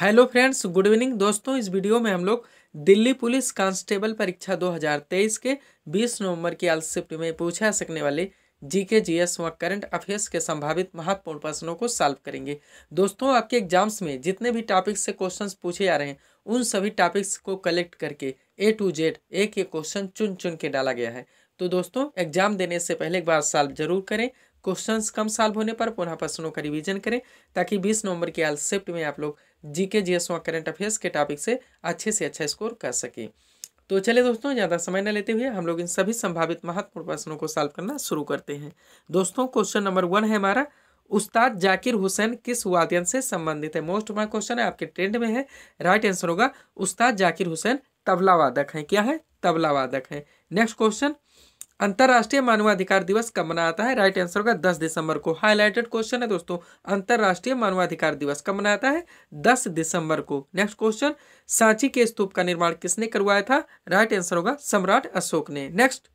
hello friends good evening दोस्तों इस video में हम लोग दिल्ली पुलिस कांस्टेबल परीक्षा 2023 के 20 नवंबर की आल शिफ्ट में पूछा सकने वाले जीके जीएस व करंट अफेयर्स के संभावित महत्वपूर्ण प्रश्नों को सॉल्व करेंगे दोस्तों आपके एग्जाम्स में जितने भी टॉपिक्स से क्वेश्चंस पूछे जा रहे हैं उन सभी टॉपिक्स को कलेक्ट करके ए टू जेड एक एक क्वेश्चन चुन चुन के डाला गया है तो दोस्तों एग्जाम देने से पहले एक बार सॉल्व जरूर करें क्वेश्चंस कम सॉल्व होने पर पुनः प्रश्नों का रिवीजन करें ताकि 20 नवंबर के आल शिफ्ट में आप लोग जीके एस व करेंट अफेयर्स के टॉपिक से अच्छे से अच्छा स्कोर कर सकें तो चलिए दोस्तों ज़्यादा समय न लेते हुए हम लोग इन सभी संभावित महत्वपूर्ण प्रश्नों को सॉल्व करना शुरू करते हैं दोस्तों क्वेश्चन नंबर वन है हमारा उस्ताद जाकिर हुसैन किस वाद्यन से संबंधित है मोस्ट मार्क क्वेश्चन है आपके ट्रेंड में है राइट आंसर होगा उस्ताद जाकिर हुसैन तबला वादक हैं क्या है तबला वादक हैं नेक्स्ट क्वेश्चन अंतर्राष्ट्रीय मानवाधिकार दिवस कब मनाया जाता है राइट आंसर होगा दस दिसंबर को हाईलाइटेड क्वेश्चन है दोस्तों अंतर्राष्ट्रीय मानवाधिकार दिवस कब मनाया जाता है दस दिसंबर को नेक्स्ट क्वेश्चन सांची के स्तूप का निर्माण किसने करवाया था राइट आंसर होगा सम्राट अशोक ने नेक्स्ट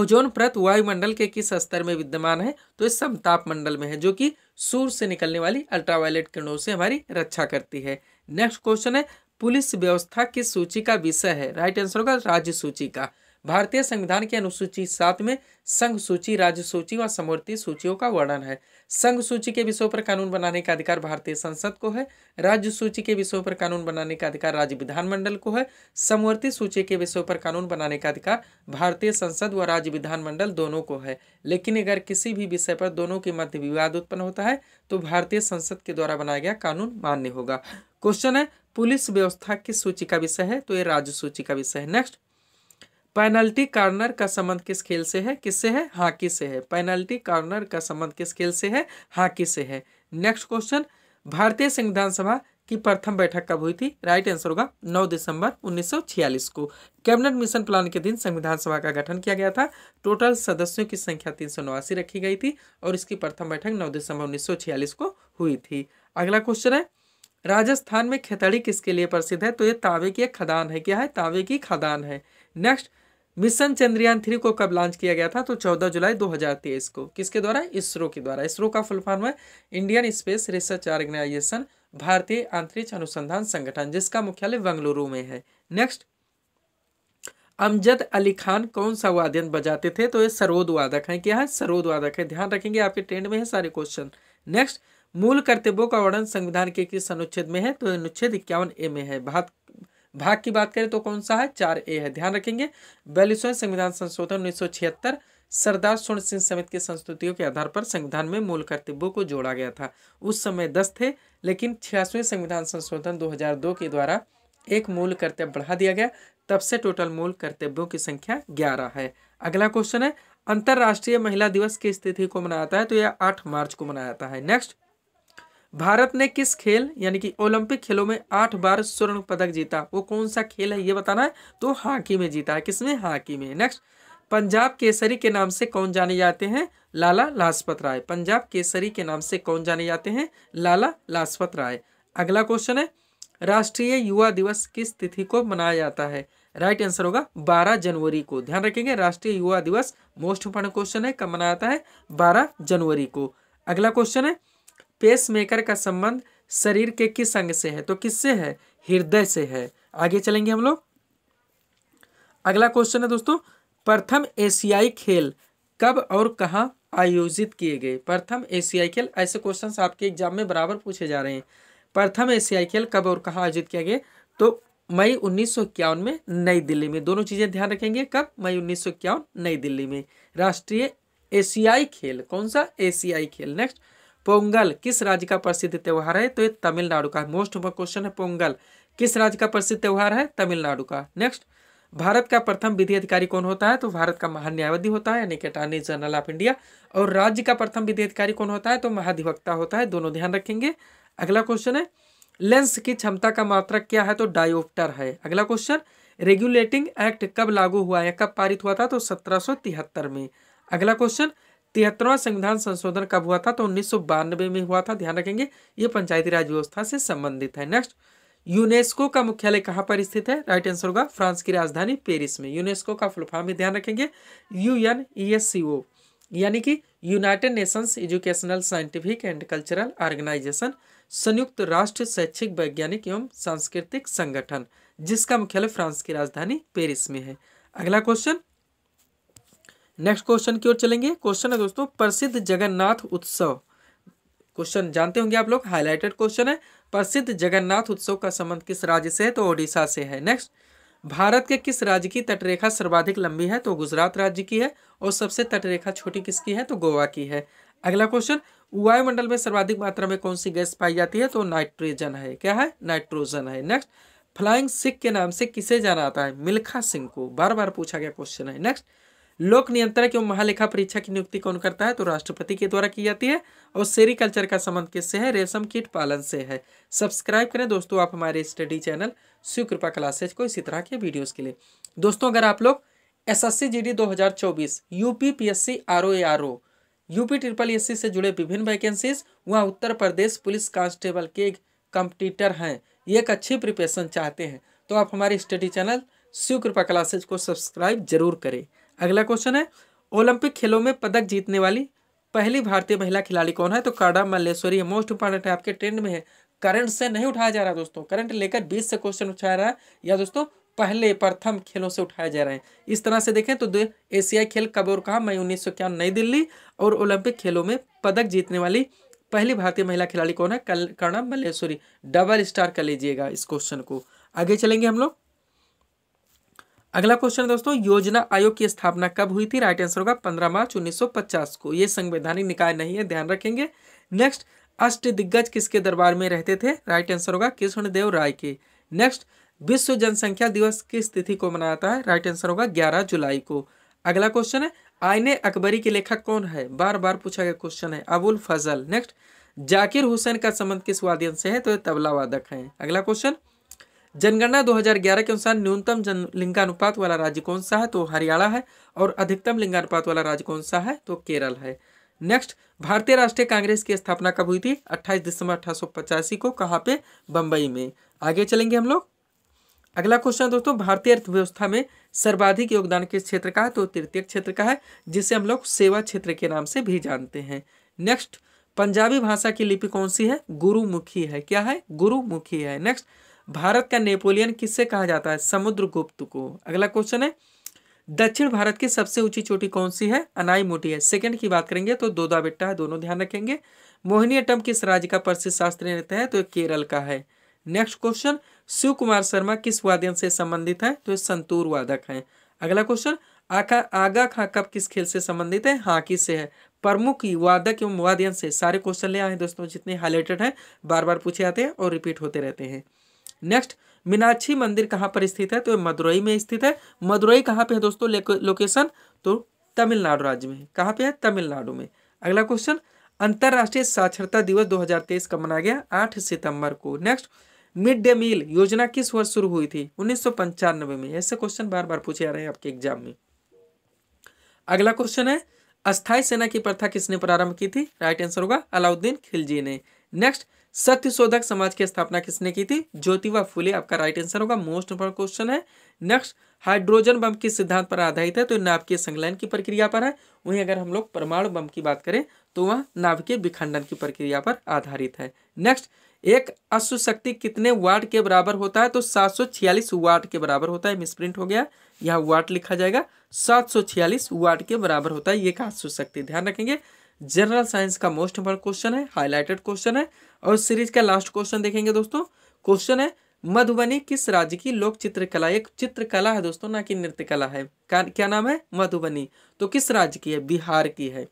ओजोन प्रत वायुमंडल के किस स्तर में विद्यमान है तो इस समताप मंडल में है जो कि सूर्य से निकलने वाली अल्ट्रावायलेट किरणों से हमारी रक्षा करती है नेक्स्ट क्वेश्चन है पुलिस व्यवस्था की सूची का विषय है राइट आंसर होगा राज्य सूची का भारतीय संविधान की अनुसूची सात में संघ सूची राज्य सूची व समवर्ती सूचियों का वर्णन है संघ सूची के विषयों पर कानून बनाने का अधिकार भारतीय संसद को है राज्य सूची के विषयों पर कानून बनाने का अधिकार राज्य विधानमंडल को है समवर्ती सूची के विषयों पर कानून बनाने का अधिकार भारतीय संसद व राज्य विधानमंडल दोनों को है लेकिन अगर किसी भी विषय पर दोनों के मध्य विवाद उत्पन्न होता है तो भारतीय संसद के द्वारा बनाया गया कानून मान्य होगा क्वेश्चन है पुलिस व्यवस्था किस सूची का विषय है तो ये राज्य सूची का विषय है नेक्स्ट पेनल्टी कॉर्नर का संबंध किस खेल से है किससे है हॉकी से है पेनल्टी कॉर्नर का संबंध किस खेल से है हॉकी से है नेक्स्ट क्वेश्चन भारतीय संविधान सभा की प्रथम बैठक कब हुई थी राइट आंसर होगा 9 दिसंबर 1946 को कैबिनेट मिशन प्लान के दिन संविधान सभा का गठन किया गया था टोटल सदस्यों की संख्या तीन रखी गई थी और इसकी प्रथम बैठक 9 दिसंबर 1946 को हुई थी अगला क्वेश्चन है राजस्थान में खेतड़ी किसके लिए प्रसिद्ध है तो ये तावे की खदान है क्या है तावे की खदान है नेक्स्ट मिशन चंद्रयान थ्री को कब लॉन्च किया गया था तो 14 जुलाई 2023 को किसके द्वारा इसरो के द्वारा इसरो का फुल फॉर्म है इंडियन स्पेस रिसर्च ऑर्गेनाइजेशन भारतीय अंतरिक्ष अनुसंधान संगठन जिसका मुख्यालय बंगलुरु में है नेक्स्ट अमजद अली खान कौन सा वादन बजाते थे तो ये सरोद वादक है क्या है सरोद वादक है ध्यान रखेंगे आपके ट्रेंड में है सारे क्वेश्चन नेक्स्ट मूल कर्तव्यों का वर्णन संविधान के किस अनुच्छेद में है तो अनुच्छेद इक्यावन ए में है भारत भाग की बात करें तो कौन सा है चार ए है ध्यान रखेंगे बयालीसवें संविधान संशोधन उन्नीस सरदार स्वर्ण सिंह समेत की संस्तुतियों के आधार पर संविधान में मूल कर्तव्यों को जोड़ा गया था उस समय दस थे लेकिन छियासवें संविधान संशोधन 2002 के द्वारा एक मूल कर्तव्य बढ़ा दिया गया तब से टोटल मूल कर्तव्यों की संख्या ग्यारह है अगला क्वेश्चन है अंतर्राष्ट्रीय महिला दिवस की स्थिति को मनाया जाता है तो यह आठ मार्च को मनाया जाता है नेक्स्ट भारत ने किस खेल यानी कि ओलंपिक खेलों में आठ बार स्वर्ण पदक जीता वो कौन सा खेल है ये बताना है तो हॉकी में जीता है किसमें हॉकी में नेक्स्ट पंजाब केसरी के नाम से कौन जाने जाते हैं लाला लाजपत राय पंजाब केसरी के नाम से कौन जाने जाते हैं लाला लाजपत राय अगला क्वेश्चन है राष्ट्रीय युवा दिवस किस तिथि को मनाया जाता है राइट आंसर होगा बारह जनवरी को ध्यान रखेंगे राष्ट्रीय युवा दिवस मोस्ट इंपॉर्टेंट क्वेश्चन है कब मनाया जाता है बारह जनवरी को अगला क्वेश्चन है पेसमेकर का संबंध शरीर के किस अंग से है तो किससे है हृदय से है आगे चलेंगे हम लोग अगला क्वेश्चन है दोस्तों प्रथम एशियाई खेल कब और कहाँ आयोजित किए गए प्रथम एशियाई खेल ऐसे क्वेश्चंस आपके एग्जाम में बराबर पूछे जा रहे हैं प्रथम एशियाई खेल कब और कहाँ आयोजित किया गया तो मई उन्नीस में नई दिल्ली में दोनों चीज़ें ध्यान रखेंगे कब मई उन्नीस नई दिल्ली में राष्ट्रीय एशियाई खेल कौन सा एशियाई खेल नेक्स्ट पोंगल किस राज्य का प्रसिद्ध त्यौहार है तो ये तमिलनाडु का मोस्ट क्वेश्चन है पोंगल किस राज्य का प्रसिद्ध त्यौहार है तमिलनाडु का नेक्स्ट भारत का प्रथम विधि अधिकारी कौन होता है तो भारत का महान होता है यानी कि अटॉर्नी जनरल ऑफ इंडिया और राज्य का प्रथम विधि अधिकारी कौन होता है तो महाधिवक्ता होता है दोनों ध्यान रखेंगे अगला क्वेश्चन है लेंस की क्षमता का मात्रक क्या है तो डायोप्टर है अगला क्वेश्चन रेगुलेटिंग एक्ट कब लागू हुआ है कब पारित हुआ था तो सत्रह में अगला क्वेश्चन तिहत्तरवां संविधान संशोधन कब हुआ था तो उन्नीस में हुआ था ध्यान रखेंगे ये पंचायती राज व्यवस्था से संबंधित है नेक्स्ट यूनेस्को का मुख्यालय कहाँ पर स्थित है राइट आंसर होगा फ्रांस की राजधानी पेरिस में यूनेस्को का फुल भी ध्यान रखेंगे U N E S C O यानी कि United Nations educational scientific and cultural organisation संयुक्त राष्ट्र शैक्षिक वैज्ञानिक एवं सांस्कृतिक संगठन जिसका मुख्यालय फ्रांस की राजधानी पेरिस में है अगला क्वेश्चन नेक्स्ट क्वेश्चन की ओर चलेंगे क्वेश्चन है दोस्तों प्रसिद्ध जगन्नाथ उत्सव क्वेश्चन जानते होंगे आप लोग हाईलाइटेड क्वेश्चन है प्रसिद्ध जगन्नाथ उत्सव का संबंध किस राज्य से है तो ओडिशा से है नेक्स्ट भारत के किस राज्य की तटरेखा सर्वाधिक लंबी है तो गुजरात राज्य की है और सबसे तटरेखा छोटी किसकी है तो गोवा की है अगला क्वेश्चन वायुमंडल में सर्वाधिक मात्रा में कौन सी गैस पाई जाती है तो नाइट्रोजन है क्या है नाइट्रोजन है नेक्स्ट फ्लाइंग सिख के नाम से किसे जाना आता है मिल्खा सिंह को बार बार पूछा गया क्वेश्चन है नेक्स्ट लोक नियंत्रक एवं महालेखा परीक्षा की नियुक्ति कौन करता है तो राष्ट्रपति के द्वारा की जाती है और सेरिकल्चर का संबंध किससे है रेशम कीट पालन से है सब्सक्राइब करें दोस्तों आप हमारे स्टडी चैनल कृपा क्लासेज को इसी तरह के वीडियोज़ के लिए दोस्तों अगर आप लोग S S C G D दो हज़ार चौबीस U P P S C R O A R O UP triple S से जुड़े विभिन्न वैकेंसीज वहाँ उत्तर प्रदेश पुलिस कांस्टेबल के कंपटीटर हैं ये एक अच्छी प्रिपरेशन चाहते हैं तो आप हमारे स्टडी चैनल शिव कृपा क्लासेज को सब्सक्राइब जरूर करें अगला क्वेश्चन है ओलंपिक खेलों में पदक जीतने वाली पहली भारतीय महिला खिलाड़ी कौन है तो काड़ा मल्लेश्वरी मोस्ट इंपॉर्टेंट है आपके ट्रेंड में है करंट से नहीं उठाया जा रहा दोस्तों करंट लेकर बीस से क्वेश्चन उठाया रहा है या दोस्तों पहले प्रथम खेलों से उठाए जा रहे हैं इस तरह से देखें तो एशियाई खेल कब और कहा मई उन्नीस नई दिल्ली और ओलंपिक खेलों में पदक जीतने वाली पहली भारतीय महिला खिलाड़ी कौन है कल कर्णम मल्लेश्वरी डबल स्टार कर लीजिएगा इस क्वेश्चन को आगे चलेंगे हम लोग अगला क्वेश्चन दोस्तों योजना आयोग की स्थापना कब हुई थी राइट आंसर होगा 15 मार्च 1950 को ये संवैधानिक निकाय नहीं है ध्यान रखेंगे नेक्स्ट अष्ट दिग्गज किसके दरबार में रहते थे राइट आंसर होगा कृष्णदेव राय के नेक्स्ट विश्व जनसंख्या दिवस किस तिथि को मनाता है राइट आंसर होगा ग्यारह जुलाई को अगला क्वेश्चन है आईने अकबरी के लेखक कौन है बार बार पूछा गया क्वेश्चन है अबुल फजल नेक्स्ट जाकिर हुसैन का संबंध किस वादन से है तो ये तबला वादक है अगला क्वेश्चन जनगणना 2011 के अनुसार न्यूनतम जन लिंगानुपात वाला राज्य कौन सा है तो हरियाणा है और अधिकतम लिंगानुपात वाला राज्य कौन सा है तो केरल है नेक्स्ट भारतीय राष्ट्रीय कांग्रेस की स्थापना कब हुई थी 28 दिसंबर अठारह को कहाँ पे बंबई में आगे चलेंगे हम लोग अगला क्वेश्चन दोस्तों भारतीय अर्थव्यवस्था में सर्वाधिक योगदान किस क्षेत्र का है तो तृतीय क्षेत्र का है जिसे हम लोग सेवा क्षेत्र के नाम से भी जानते हैं नेक्स्ट पंजाबी भाषा की लिपि कौन सी है गुरुमुखी है क्या है गुरुमुखी है नेक्स्ट भारत का नेपोलियन किससे कहा जाता है समुद्रगुप्त को अगला क्वेश्चन है दक्षिण भारत की सबसे ऊंची चोटी कौन सी है अनाई मोटी है सेकंड की बात करेंगे तो दोदा बिट्टा है दोनों ध्यान रखेंगे मोहिनीअटम किस राज्य का प्रसिद्ध शास्त्रीय नृत्य है तो केरल का है नेक्स्ट क्वेश्चन शिव कुमार शर्मा किस वाद्यन से संबंधित है तो संतूर वादक है अगला क्वेश्चन आका आगा खा कब किस खेल से संबंधित है हाकी से है प्रमुख वादक एवं वाद्यन से सारे क्वेश्चन ले आए दोस्तों जितने हाईलाइटेड हैं बार बार पूछे आते हैं और रिपीट होते रहते हैं नेक्स्ट मीनाक्षी मंदिर कहाँ पर स्थित है तो मदुरई में स्थित है मदुरई कहाँ पे है दोस्तों लोकेशन तो तमिलनाडु राज्य में कहाँ पे है तमिलनाडु में अगला क्वेश्चन अंतर्राष्ट्रीय साक्षरता दिवस 2023 का मनाया गया 8 सितंबर को नेक्स्ट मिड डे मील योजना किस वर्ष शुरू हुई थी उन्नीस में ऐसे क्वेश्चन बार बार पूछे जा रहे हैं आपके एग्जाम में अगला क्वेश्चन है अस्थायी सेना की प्रथा किसने प्रारंभ की थी राइट आंसर होगा अलाउद्दीन खिलजी ने नेक्स्ट सत्य शोधक समाज की स्थापना किसने की थी ज्योतिबा फूले आपका राइट आंसर होगा मोस्ट इंपोर्टेंट क्वेश्चन है नेक्स्ट हाइड्रोजन बम किस सिद्धांत पर आधारित है तो नाभिकीय संलयन की प्रक्रिया पर है वहीं अगर हम लोग परमाणु बम की बात करें तो वह नाभिकीय विखंडन की प्रक्रिया पर आधारित है नेक्स्ट एक अश्व शक्ति कितने वाट के बराबर होता है तो सात सौ छियालीस वाट के बराबर होता है मिसप्रिंट हो गया यह वाट लिखा जाएगा सात सौ छियालीस वाट के बराबर होता है ये अश्व शक्ति ध्यान रखेंगे जनरल साइंस का मोस्ट इंपोर्टेंट क्वेश्चन है हाईलाइटेड क्वेश्चन है और सीरीज का लास्ट क्वेश्चन देखेंगे दोस्तों क्वेश्चन है मधुबनी किस राज्य की लोक चित्रकला एक चित्रकला है दोस्तों ना कि नृत्य कला है क्या नाम है मधुबनी तो किस राज्य की है बिहार की है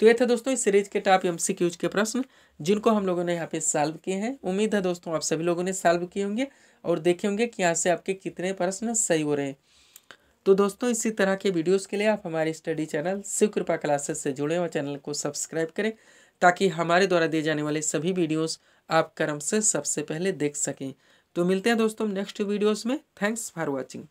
तो ये थे दोस्तों इस सीरीज के टॉप एम सी के प्रश्न जिनको हम लोगों ने यहाँ पे सॉल्व किए हैं उम्मीद है दोस्तों आप सभी लोगों ने सॉल्व किए होंगे और देखे होंगे कि यहाँ से आपके कितने प्रश्न सही हो रहे हैं तो दोस्तों इसी तरह के वीडियोज़ के लिए आप हमारे स्टडी चैनल शिव कृपा क्लासेस से जुड़े और चैनल को सब्सक्राइब करें ताकि हमारे द्वारा दिए जाने वाले सभी वीडियोस आप क्रम से सबसे पहले देख सकें तो मिलते हैं दोस्तों नेक्स्ट वीडियोस में थैंक्स फॉर वाचिंग